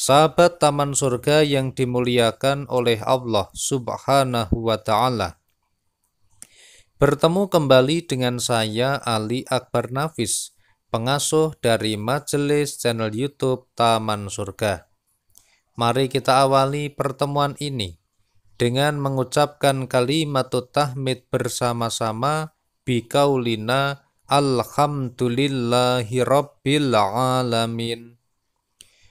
sahabat taman surga yang dimuliakan oleh Allah Subhanahu wa Ta'ala. Bertemu kembali dengan saya, Ali Akbar Nafis, pengasuh dari majelis channel YouTube Taman Surga. Mari kita awali pertemuan ini dengan mengucapkan kalimat tahmid bersama-sama Bikaulina, alhamdulillahi rabbil alamin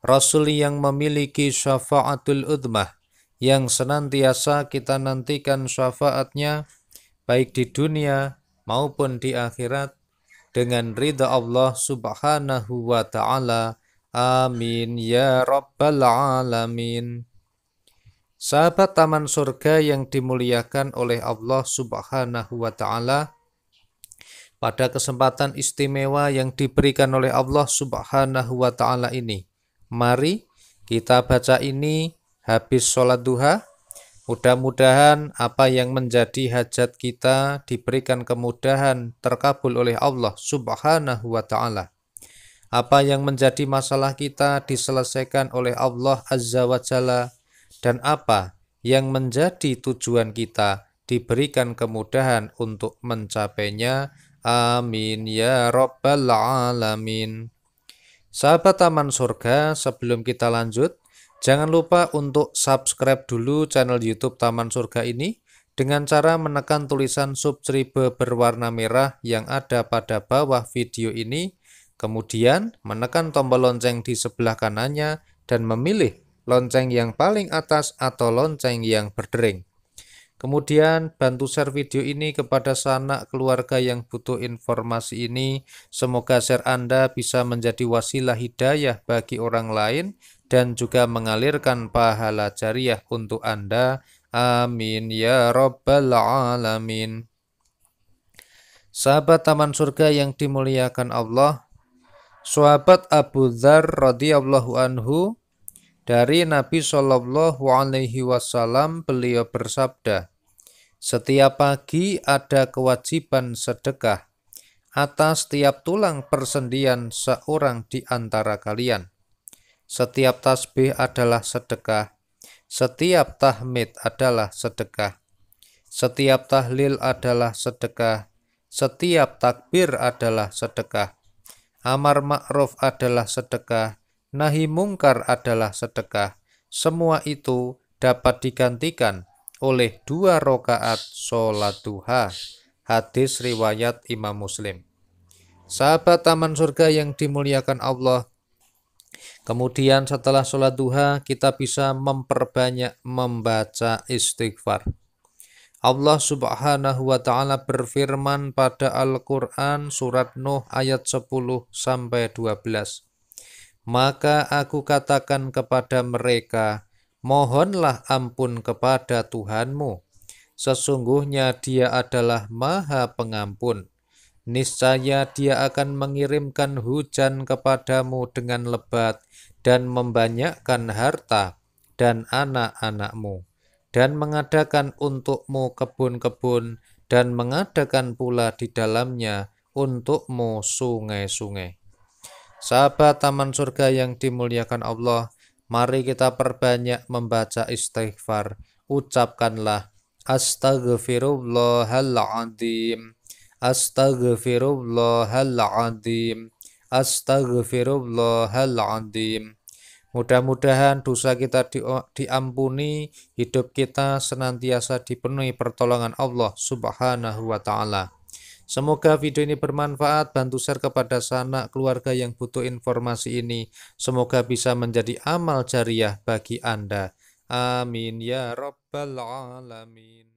Rasul yang memiliki syafaatul udmah, yang senantiasa kita nantikan syafaatnya, baik di dunia maupun di akhirat, dengan ridha Allah subhanahu wa ta'ala. Amin ya rabbal alamin. Sahabat taman surga yang dimuliakan oleh Allah Subhanahu wa taala pada kesempatan istimewa yang diberikan oleh Allah Subhanahu wa taala ini Mari kita baca ini habis sholat duha. Mudah-mudahan apa yang menjadi hajat kita diberikan kemudahan terkabul oleh Allah subhanahu wa ta'ala. Apa yang menjadi masalah kita diselesaikan oleh Allah azza wa jalla. Dan apa yang menjadi tujuan kita diberikan kemudahan untuk mencapainya. Amin ya rabbal alamin. Sahabat Taman Surga, sebelum kita lanjut, jangan lupa untuk subscribe dulu channel YouTube Taman Surga ini dengan cara menekan tulisan subscribe berwarna merah yang ada pada bawah video ini, kemudian menekan tombol lonceng di sebelah kanannya dan memilih lonceng yang paling atas atau lonceng yang berdering. Kemudian bantu share video ini kepada sanak keluarga yang butuh informasi ini. Semoga share Anda bisa menjadi wasilah hidayah bagi orang lain dan juga mengalirkan pahala jariah untuk Anda. Amin ya rabbal alamin. Sahabat Taman Surga yang dimuliakan Allah, sahabat Abu Dzar radhiyallahu anhu dari Nabi Shallallahu Alaihi Wasallam beliau bersabda, setiap pagi ada kewajiban sedekah atas setiap tulang persendian seorang di antara kalian. Setiap tasbih adalah sedekah, setiap tahmid adalah sedekah, setiap tahlil adalah sedekah, setiap takbir adalah sedekah, amar ma'ruf adalah sedekah, Nahi mungkar adalah sedekah. Semua itu dapat digantikan oleh dua rokaat sholat duha. Hadis riwayat Imam Muslim. Sahabat Taman Surga yang dimuliakan Allah, Kemudian setelah sholat duha kita bisa memperbanyak membaca istighfar. Allah subhanahu wa ta'ala berfirman pada Al-Quran surat Nuh ayat 10 sampai 12 maka aku katakan kepada mereka, Mohonlah ampun kepada Tuhanmu. Sesungguhnya dia adalah maha pengampun. Niscaya dia akan mengirimkan hujan kepadamu dengan lebat dan membanyakkan harta dan anak-anakmu. Dan mengadakan untukmu kebun-kebun dan mengadakan pula di dalamnya untukmu sungai-sungai. Sahabat taman surga yang dimuliakan Allah, mari kita perbanyak membaca istighfar. Ucapkanlah Astaghfirullahaladzim Astaghfirullahaladzim Astaghfirullahaladzim Mudah-mudahan dosa kita di, diampuni, hidup kita senantiasa dipenuhi pertolongan Allah Subhanahu wa taala. Semoga video ini bermanfaat, bantu share kepada sanak keluarga yang butuh informasi ini. Semoga bisa menjadi amal jariah bagi Anda. Amin ya Rabbal Alamin.